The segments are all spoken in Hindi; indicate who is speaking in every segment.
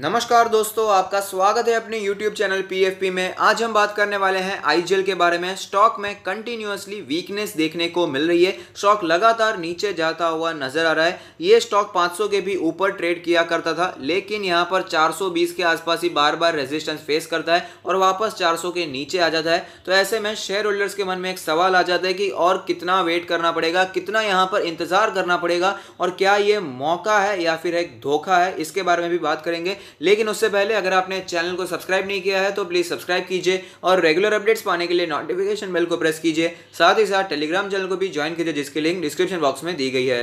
Speaker 1: नमस्कार दोस्तों आपका स्वागत है अपने YouTube चैनल PFP में आज हम बात करने वाले हैं आईजेल के बारे में स्टॉक में कंटिन्यूसली वीकनेस देखने को मिल रही है स्टॉक लगातार नीचे जाता हुआ नजर आ रहा है ये स्टॉक 500 के भी ऊपर ट्रेड किया करता था लेकिन यहाँ पर 420 के आसपास ही बार बार रेजिस्टेंस फेस करता है और वापस चार के नीचे आ जाता है तो ऐसे में शेयर होल्डर्स के मन में एक सवाल आ जाता है कि और कितना वेट करना पड़ेगा कितना यहाँ पर इंतजार करना पड़ेगा और क्या ये मौका है या फिर एक धोखा है इसके बारे में भी बात करेंगे लेकिन उससे पहले अगर आपने चैनल को सब्सक्राइब नहीं किया है तो प्लीज़ सब्सक्राइब कीजिए और रेगुलर अपडेट्स पाने के लिए नोटिफिकेशन बेल को प्रेस कीजिए साथ ही साथ टेलीग्राम चैनल को भी ज्वाइन कीजिए जिसकी लिंक डिस्क्रिप्शन बॉक्स में दी गई है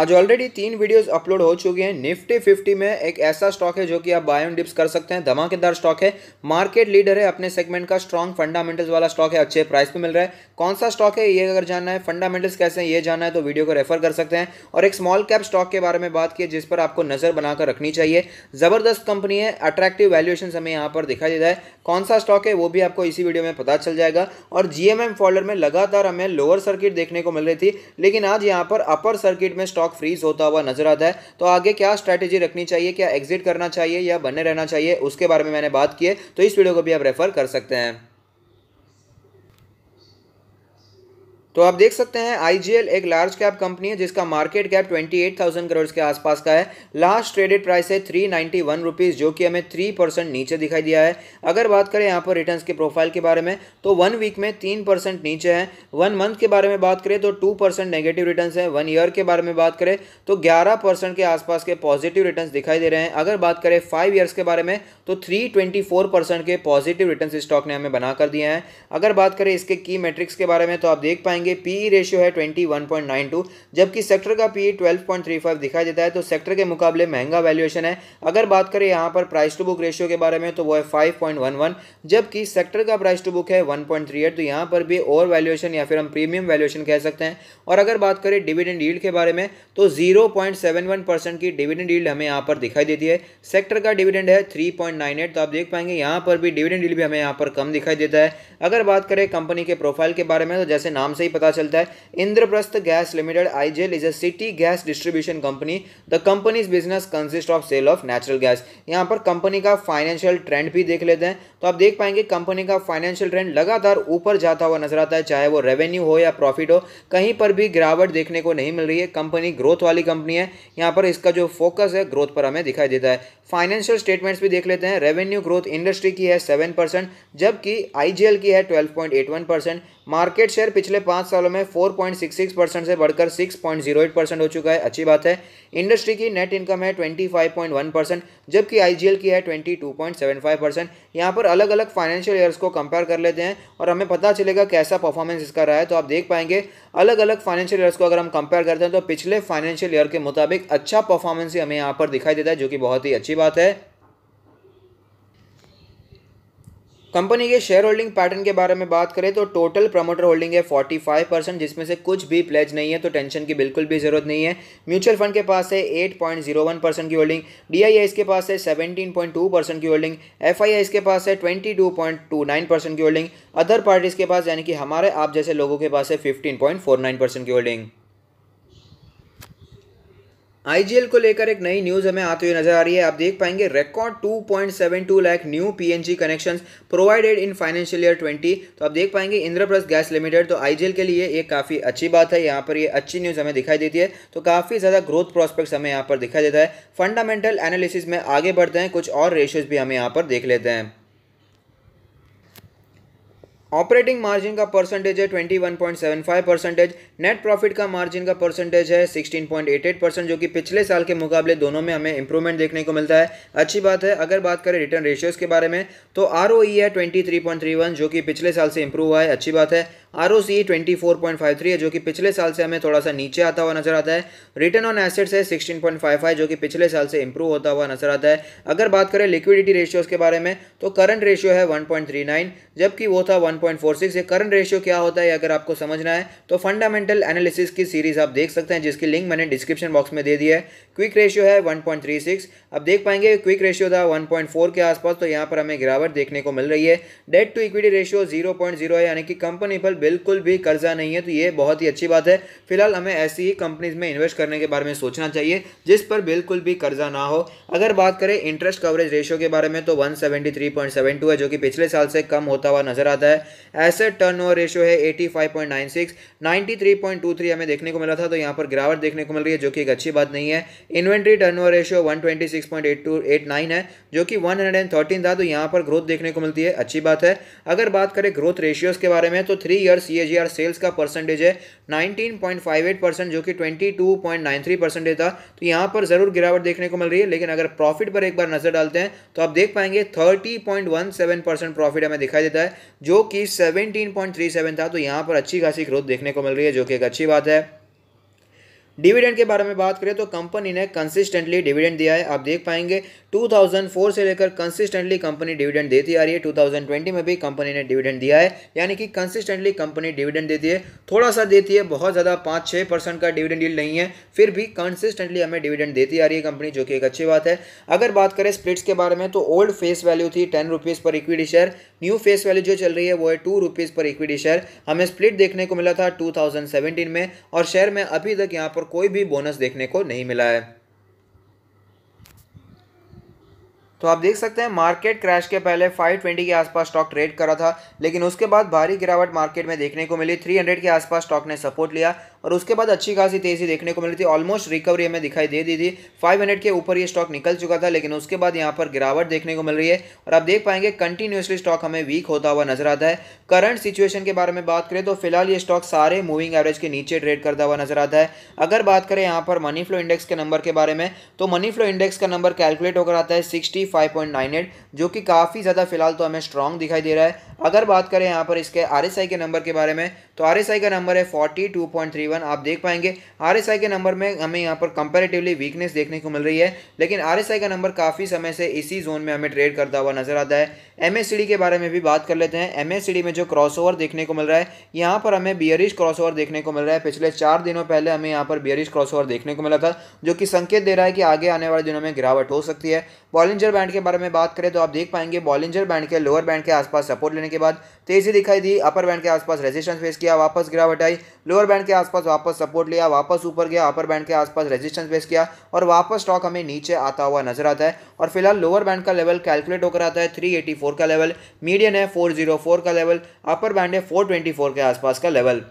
Speaker 1: आज ऑलरेडी तीन वीडियोस अपलोड हो चुके हैं निफ्टी फिफ्टी में एक ऐसा स्टॉक है जो कि आप बाय ऑन डिप्स कर सकते हैं धमाकेदार स्टॉक है मार्केट लीडर है अपने सेगमेंट का स्ट्रॉन्ग फंडामेंटल्स वाला स्टॉक है अच्छे प्राइस पे मिल रहा है कौन सा स्टॉक है ये अगर जानना है फंडामेंटल्स कैसे हैं ये जानना है तो वीडियो को रेफर कर सकते हैं और एक स्मॉल कैप स्टॉक के बारे में बात की जिस पर आपको नज़र बनाकर रखनी चाहिए ज़बरदस्त कंपनी है अट्रैक्टिव वैल्यूएशन हमें यहाँ पर दिखाई देता है कौन सा स्टॉक है वो भी आपको इसी वीडियो में पता चल जाएगा और जी एम फॉलर में लगातार हमें लोअर सर्किट देखने को मिल रही थी लेकिन आज यहाँ पर अपर सर्किट में स्टॉक फ्रीज होता हुआ नजर आता है तो आगे क्या स्ट्रैटेजी रखनी चाहिए क्या एग्जिट करना चाहिए या बने रहना चाहिए उसके बारे में मैंने बात की है तो इस वीडियो को भी आप रेफर कर सकते हैं तो आप देख सकते हैं आईजीएल एक लार्ज कैप कंपनी है जिसका मार्केट कैप 28,000 करोड़ के आसपास का है लास्ट ट्रेडेड प्राइस है थ्री नाइन्टी जो कि हमें थ्री परसेंट नीचे दिखाई दिया है अगर बात करें यहाँ पर रिटर्न के प्रोफाइल के बारे में तो वन वीक में तीन परसेंट नीचे है वन मंथ के बारे में बात करें तो टू परसेंट नेगेटिव रिटर्न है वन ईयर के बारे में बात करें तो ग्यारह परसेंट के आसपास के पॉजिटिव रिटर्न दिखाई दे रहे हैं अगर बात करें फाइव ईयर्स के बारे में तो थ्री ट्वेंटी फोर परसेंट के पॉजिटिव रिटर्न स्टॉक ने हमें बनाकर दिया दिए हैं अगर बात करें इसके की मेट्रिक्स के बारे में तो आप देख पाएंगे जाएंगे पी रेशियो है twenty one point nine two जबकि सेक्टर का P twelve point three five दिखाई देता है तो सेक्टर के मुकाबले महंगा वैल्यूएशन है अगर बात करें यहाँ पर प्राइस टू बुक रेशियो के बारे में तो वो है फाइव पॉइंट वन वन जबकि सेक्टर का प्राइस टू बुक है वन पॉइंट थ्री एट तो यहाँ पर भी ओवर वैल्यूएशन या फिर हम प्रीमियम वैल्यूएशन कह सकते हैं और अगर बात करें डिविडेंड डील के बारे में तो zero point seven one percent की डिविडेंड डील हमें यहाँ पर दिखाई देती है सेक्टर का डिविडेंड है थ्री पॉइंट नाइन एट तो आप देख पाएंगे यहाँ पर भी डिविडेंड डील भी हमें यहाँ पर कम दिखाई देता है अगर बात करें कंपनी के प्रोफाइल के बारे में तो जैसे नाम से ही पता चलता है Indraprastha gas limited IGL is a city gas distribution company the company's business consist of sale of natural gas यहाँ पर कंपनी का फाइनेंशियल ट्रेंड भी देख लेते हैं तो आप देख पाएंगे कंपनी का फाइनेंशियल ट्रेंड लगातार ऊपर जाता हुआ नजर आता है चाहे वो रेवेन्यू हो या प्रॉफिट हो कहीं पर भी गिरावट देखने को नहीं मिल रही है कंपनी ग्रोथ वाली कंपनी है यहाँ पर इसका जो फोकस है ग्रोथ पर हमें दिखाई देता है फाइनेंशियल स्टेटमेंट्स भी देख लेते हैं रेवेन्यू ग्रोथ इंडस्ट्री की है सेवन परसेंट जबकि आई की है twelve point eight one percent market share पिछले पाँच सालों में 4.66 परसेंट से बढ़कर 6.08 परसेंट हो चुका है अच्छी बात है इंडस्ट्री की नेट इनकम है 25.1 परसेंट जबकि आईजीएल की है 22.75 परसेंट यहाँ पर अलग अलग फाइनेंशियल ईयर्स को कंपेयर कर लेते हैं और हमें पता चलेगा कैसा परफॉर्मेंस इसका रहा है तो आप देख पाएंगे अलग अलग फाइनेंशियल ईयर्स को अगर हम कंपेयर करते हैं तो पिछले फाइनेंशियल ईयर के मुताबिक अच्छा परफॉर्मेंस ही हमें यहाँ पर दिखाई देता है जो कि बहुत ही अच्छी बात है कंपनी के शेयर होल्डिंग पैटर्न के बारे में बात करें तो टोटल प्रमोटर होल्डिंग है 45 परसेंट जिसमें से कुछ भी प्लेज नहीं है तो टेंशन की बिल्कुल भी जरूरत नहीं है म्यूचुअल फंड के पास है 8.01 परसेंट की होल्डिंग डी के पास है 17.2 परसेंट की होल्डिंग एफ के पास है 22.29 परसेंट की होल्डिंग अदर पार्टीज़ के पास यानी कि हमारे आप जैसे लोगों के पास है नाइन परसेंट की होल्डिंग आईजीएल को लेकर एक नई न्यूज हमें आते हुए नजर आ रही है आप देख पाएंगे record 2.72 lakh new PNG connections provided in financial year 20 तो आप देख पाएंगे इंद्रप्रस्थ गैस लिमिटेड तो आईजीएल के लिए ये काफी अच्छी बात है यहाँ पर ये अच्छी न्यूज हमें दिखाई देती है तो काफी ज्यादा ग्रोथ प्रॉस्पेक्ट्स हमें यहाँ पर दिखाई देता है फंडामेंटल एनालिसिस में आगे बढ़ते हैं कुछ और रेशियोज भी हमें यहाँ पर देख लेते हैं ऑपरेटिंग मार्जिन का परसेंटेज है 21.75 परसेंटेज नेट प्रॉफिट का मार्जिन का परसेंटेज है 16.88 परसेंट जो कि पिछले साल के मुकाबले दोनों में हमें इंप्रूवमेंट देखने को मिलता है अच्छी बात है अगर बात करें रिटर्न रेशियोज़ के बारे में तो आर e है 23.31 जो कि पिछले साल से इंप्रूव हुआ है अच्छी बात है R O C twenty four point five three है जो कि पिछले साल से हमें थोड़ा सा नीचे आता हुआ नजर आता है रिटर्न ऑन एसेट्स है सिक्सटीन पॉइंट फाइव फाइव जो कि पिछले साल से इंप्रूव होता हुआ नजर आता है अगर बात करें लिक्विडिटी रेशियोज के बारे में तो करंट रेशियो है वन पॉइंट थ्री नाइन जबकि वो था वन पॉइंट फोर सिक्स ये करंट रेशियो क्या होता है अगर आपको समझना है तो फंडामेंटल एनालिसिस की सीरीज आप देख सकते हैं जिसकी लिंक मैंने डिस्क्रिप्शन बॉक्स में दे दी है क्विक रेशियो है वन पॉइंट थ्री सिक्स अब देख पाएंगे क्विक रेशियो था वन पॉइंट फोर के आसपास तो यहाँ पर हमें गिरावट देखने को मिल रही है debt to equity ratio zero point zero है यानी कि कंपनी पर बिल्कुल भी कर्जा नहीं है तो ये बहुत ही अच्छी बात है फिलहाल हमें ऐसी ही कंपनीज में इन्वेस्ट करने के बारे में सोचना चाहिए जिस पर बिल्कुल भी कर्जा ना हो अगर बात करें इंटरेस्ट कवरेज रेशियो के बारे में तो 173.72 है जो कि पिछले साल से कम होता हुआ नजर आता है एसेट ओवर रेशियो है एटी 93.23 हमें देखने को मिला था तो यहाँ पर गिरावट देखने को मिल रही है जो कि एक अच्छी बात नहीं है इन्वेंट्री ओवर रेशियो वन है जो कि थर्टीन था तो यहाँ पर ग्रोथ देखने को मिलती है अच्छी बात है अगर बात करें ग्रोथ रेशियोज के बारे में तो थ्री ईयर सीएजीआर सेल्स का परसेंटेज है 19.58 परसेंट जो कि 22.93 परसेंटेज था तो यहाँ पर ज़रूर गिरावट देखने को मिल रही है लेकिन अगर प्रॉफिट पर एक बार नज़र डालते हैं तो आप देख पाएंगे 30.17 परसेंट प्रॉफिट हमें दिखाई देता है जो कि 17.37 था तो यहाँ पर अच्छी खासी ग्रोथ देखने को मिल रही है जो कि एक अच्छी बात है डिविडेंड के बारे में बात करें तो कंपनी ने कंसिस्टेंटली डिविडेंड दिया है आप देख पाएंगे 2004 से लेकर कंसिस्टेंटली कंपनी डिविडेंड देती आ रही है 2020 में भी कंपनी ने डिविडेंड दिया है यानी कि कंसिस्टेंटली कंपनी डिविडेंड देती है थोड़ा सा देती है बहुत ज़्यादा पाँच छः परसेंट का डिविडेंड डील नहीं है फिर भी कंसिस्टेंटली हमें डिविडेंड देती आ रही है कंपनी जो कि एक अच्छी बात है अगर बात करें स्प्लिट्स के बारे में तो ओल्ड फेस वैल्यू थी ten rupees per equity share new face value जो चल रही है वो है two rupees per equity share हमें स्प्लिट देखने को मिला था 2017 में और शेयर में अभी तक यहाँ पर कोई भी बोनस देखने को नहीं मिला है तो आप देख सकते हैं मार्केट क्रैश के पहले 520 के आसपास स्टॉक ट्रेड करा था लेकिन उसके बाद भारी गिरावट मार्केट में देखने को मिली 300 के आसपास स्टॉक ने सपोर्ट लिया और उसके बाद अच्छी खासी तेजी देखने को मिली थी ऑलमोस्ट रिकवरी हमें दिखाई दे दी थी 500 के ऊपर ये स्टॉक निकल चुका था लेकिन उसके बाद यहाँ पर गिरावट देखने को मिल रही है और आप देख पाएंगे कंटिन्यूसली स्टॉक हमें वीक होता हुआ नजर आता है करंट सिचुएशन के बारे में बात करें तो फिलहाल ये स्टॉक सारे मूविंग एवरेज के नीचे ट्रेड करता हुआ नजर आता है अगर बात करें यहाँ पर मनी फ्लो इंडेक्स के नंबर के बारे में तो मनी फ्लो इंडेक्स का नंबर कैलकुलेट होकर आता है सिक्सटी जो कि काफ़ी ज़्यादा फिलहाल तो हमें स्ट्रॉन्ग दिखाई दे रहा है अगर बात करें यहाँ पर इसके आर के नंबर के बारे में तो आर का नंबर है फोर्टी इलेवन आप देख पाएंगे आर के नंबर में हमें यहाँ पर कंपेरेटिवली वीकनेस देखने को मिल रही है लेकिन आर का नंबर काफ़ी समय से इसी जोन में हमें ट्रेड करता हुआ नजर आता है एम के बारे में भी बात कर लेते हैं एम में जो क्रॉस देखने को मिल रहा है यहाँ पर हमें बियरिश क्रॉस देखने को मिल रहा है पिछले चार दिनों पहले हमें यहाँ पर बियरिश क्रॉस देखने को मिला था जो कि संकेत दे रहा है कि आगे आने वाले दिनों में गिरावट हो सकती है बॉलिंजर बैंड के बारे में बात करें तो आप देख पाएंगे बॉलिंजर बैंड के लोअर बैंड के आसपास सपोर्ट लेने के बाद तेजी दिखाई दी अपर बैंड के आसपास रेजिस्टेंस फेस किया वापस गिरावट आई लोअर बैंड के आसपास आसपास वापस सपोर्ट लिया वापस ऊपर गया अपर बैंड के आसपास रेजिस्टेंस बेस किया और वापस स्टॉक हमें नीचे आता हुआ नजर आता है और फिलहाल लोअर बैंड का लेवल कैलकुलेट होकर आता है 384 का लेवल मीडियन है 404 का लेवल अपर बैंड है 424 के आसपास का लेवल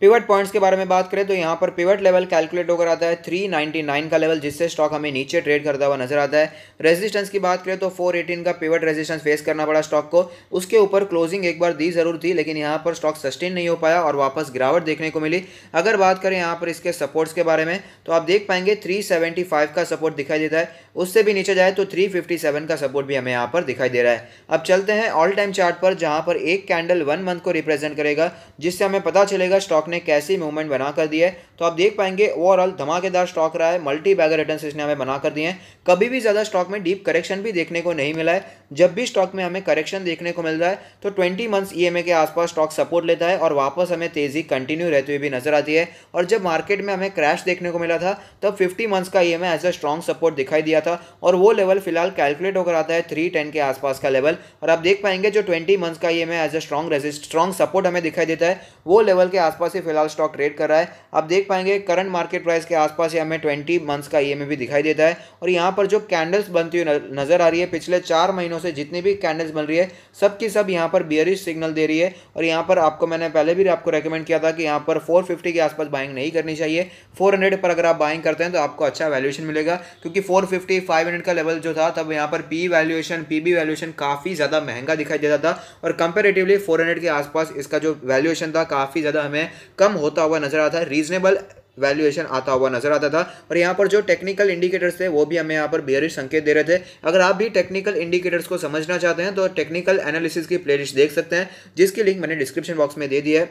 Speaker 1: पिवट पॉइंट्स के बारे में बात करें तो यहाँ पर पिवट लेवल कैलकुलेट होकर आता है 399 का लेवल जिससे स्टॉक हमें नीचे ट्रेड करता हुआ नजर आता है रेजिस्टेंस की बात करें तो 418 का पिवट रेजिस्टेंस फेस करना पड़ा स्टॉक को उसके ऊपर क्लोजिंग एक बार दी जरूर थी लेकिन यहाँ पर स्टॉक सस्टेन नहीं हो पाया और वापस गिरावट देखने को मिली अगर बात करें यहाँ पर इसके सपोर्ट्स के बारे में तो आप देख पाएंगे थ्री का सपोर्ट दिखाई देता है उससे भी नीचे जाए तो 357 का सपोर्ट भी हमें यहाँ पर दिखाई दे रहा है अब चलते हैं ऑल टाइम चार्ट पर जहाँ पर एक कैंडल वन मंथ को रिप्रेजेंट करेगा जिससे हमें पता चलेगा स्टॉक ने कैसी मूवमेंट बना कर दी है तो आप देख पाएंगे ओवरऑल धमाकेदार स्टॉक रहा है मल्टी बैगर रिटर्न इसने हमें बना कर दिए हैं कभी भी ज़्यादा स्टॉक में डीप करेक्शन भी देखने को नहीं मिला है जब भी स्टॉक में हमें करेक्शन देखने को मिल रहा है तो ट्वेंटी मंथ्स ई के आसपास स्टॉक सपोर्ट लेता है और वापस हमें तेज़ी कंटिन्यू रहती हुई भी नजर आती है और जब मार्केट में हमें क्रैश देखने को मिला था तब फिफ्टी मंथ्स का E M as a strong support दिखाई दिया था और वो लेवल फिलहाल कैलकुलेट होकर आता है थ्री टेन के आसपास का लेवल और आप देख पाएंगे जो ट्वेंटी मंथ्स का ये मैं as a strong resist strong support हमें दिखाई देता है वो लेवल के आसपास ही फिलहाल स्टॉक ट्रेड कर रहा है आप देख पाएंगे करंट मार्केट प्राइस के आसपास ही हमें ट्वेंटी मंथ्स का ई भी दिखाई देता है और यहाँ पर जो कैंडल्स बनती हुई नज़र आ रही है पिछले चार महीनों से जितनी भी कैंडल्स बन रही है सबकी सब यहाँ पर बियरिश सिग्नल दे रही है और यहाँ पर आपको मैंने पहले भी आपको रेकमेंड किया था कि यहाँ पर 450 के आसपास बाइंग नहीं करनी चाहिए 400 पर अगर आप बाइंग करते हैं तो आपको अच्छा वैल्यूएशन मिलेगा क्योंकि 450 निफ्टी हंड्रेड का लेवल जो था तब यहाँ पर P valuation P B valuation काफ़ी ज़्यादा महंगा दिखाई देता था और कंपेरेटिवली फोर हंड्रेड के आसपास इसका जो वैल्यूएशन था काफ़ी ज़्यादा हमें कम होता हुआ नजर आता है रीजनेबल वैल्यूएशन आता हुआ नजर आता था और यहाँ पर जो टेक्निकल इंडिकेटर्स थे वो भी हमें यहाँ पर बेहरिश संकेत दे रहे थे अगर आप भी टेक्निकल इंडिकेटर्स को समझना चाहते हैं तो टेक्निकल एनालिसिस की प्लेलिस्ट देख सकते हैं जिसकी लिंक मैंने डिस्क्रिप्शन बॉक्स में दे दी है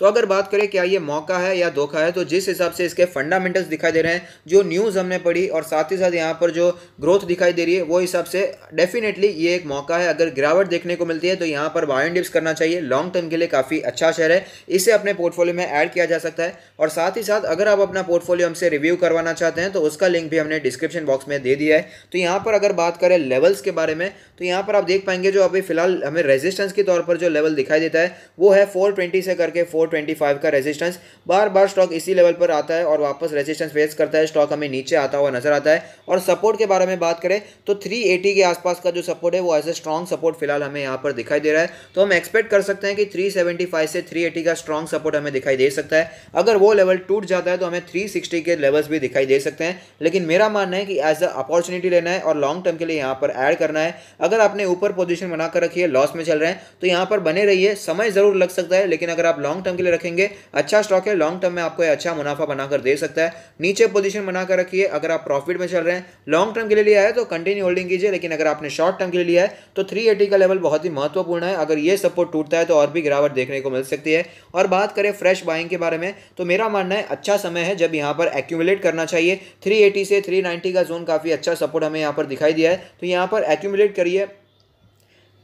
Speaker 1: तो अगर बात करें क्या ये मौका है या धोखा है तो जिस हिसाब से इसके फंडामेंटल्स दिखाई दे रहे हैं जो न्यूज़ हमने पढ़ी और साथ ही साथ यहाँ पर जो ग्रोथ दिखाई दे रही है वो हिसाब से डेफिनेटली ये एक मौका है अगर गिरावट देखने को मिलती है तो यहाँ पर बायो डिप्स करना चाहिए लॉन्ग टर्म के लिए काफ़ी अच्छा शेयर है इसे अपने पोर्टफोलियो में ऐड किया जा सकता है और साथ ही साथ अगर आप अपना पोर्टफोलियो हमसे रिव्यू करवाना चाहते हैं तो उसका लिंक भी हमने डिस्क्रिप्शन बॉक्स में दे दिया है तो यहाँ पर अगर बात करें लेवल्स के बारे में तो यहाँ पर आप देख पाएंगे जो अभी फिलहाल हमें रेजिस्टेंस के तौर पर जो लेवल दिखाई देता है वो है फोर से करके फोर 2425 का रेजिस्टेंस बार बार स्टॉक इसी लेवल पर आता है और वापस रेजिस्टेंस फेस करता है स्टॉक हमें नीचे आता हुआ नजर आता है और सपोर्ट के बारे में बात करें तो 380 के आसपास का जो सपोर्ट है वो एज ए स्ट्रॉन्ग सपोर्ट फिलहाल हमें यहाँ पर दिखाई दे रहा है तो हम एक्सपेक्ट कर सकते हैं कि थ्री से थ्री का स्ट्रॉन्ग सपोर्ट हमें दिखाई दे सकता है अगर वो लेवल टूट जाता है तो हमें थ्री के लेवल्स भी दिखाई दे सकते हैं लेकिन मेरा मानना है कि एज अ अपॉर्चुनिटी लेना है और लॉन्ग टर्म के लिए यहाँ पर ऐड करना है अगर आपने ऊपर पोजिशन बनाकर रखी है लॉस में चल रहे हैं तो यहाँ पर बने रहिए समय जरूर लग सकता है लेकिन अगर आप लॉन्ग टर्म के लिए रखेंगे अच्छा स्टॉक है लॉन्ग टर्म में आपको अच्छा मुनाफा बनाकर दे सकता है नीचे पोजीशन बनाकर रखिए अगर आप प्रॉफिट में चल रहे हैं लॉन्ग टर्म के लिए लिया है तो कंटिन्यू होल्डिंग कीजिए लेकिन अगर आपने शॉर्ट टर्म के लिए लिया है तो थ्री का लेवल बहुत ही महत्वपूर्ण है अगर ये सपोर्ट टूटता है तो और भी गिरावट देखने को मिल सकती है और बात करें फ्रेश बाइंग के बारे में तो मेरा मानना है अच्छा समय है जब यहाँ पर एक्यूमुलेट करना चाहिए थ्री से थ्री का जोन काफ़ी अच्छा सपोर्ट हमें यहाँ पर दिखाई दिया है तो यहाँ पर एक्यूमुलेट करिए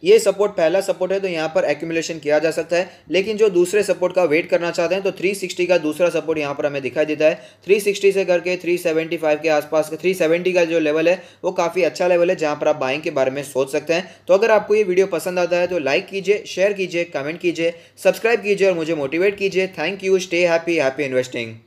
Speaker 1: ये सपोर्ट पहला सपोर्ट है तो यहाँ पर एक्यूमुलेशन किया जा सकता है लेकिन जो दूसरे सपोर्ट का वेट करना चाहते हैं तो 360 का दूसरा सपोर्ट यहाँ पर हमें दिखाई देता है 360 से करके 375 के आसपास का 370 का जो लेवल है वो काफ़ी अच्छा लेवल है जहाँ पर आप बाइंग के बारे में सोच सकते हैं तो अगर आपको ये वीडियो पसंद आता है तो लाइक कीजिए शेयर कीजिए कमेंट कीजिए सब्सक्राइब कीजिए और मुझे मोटिवेट कीजिए thank you stay happy happy investing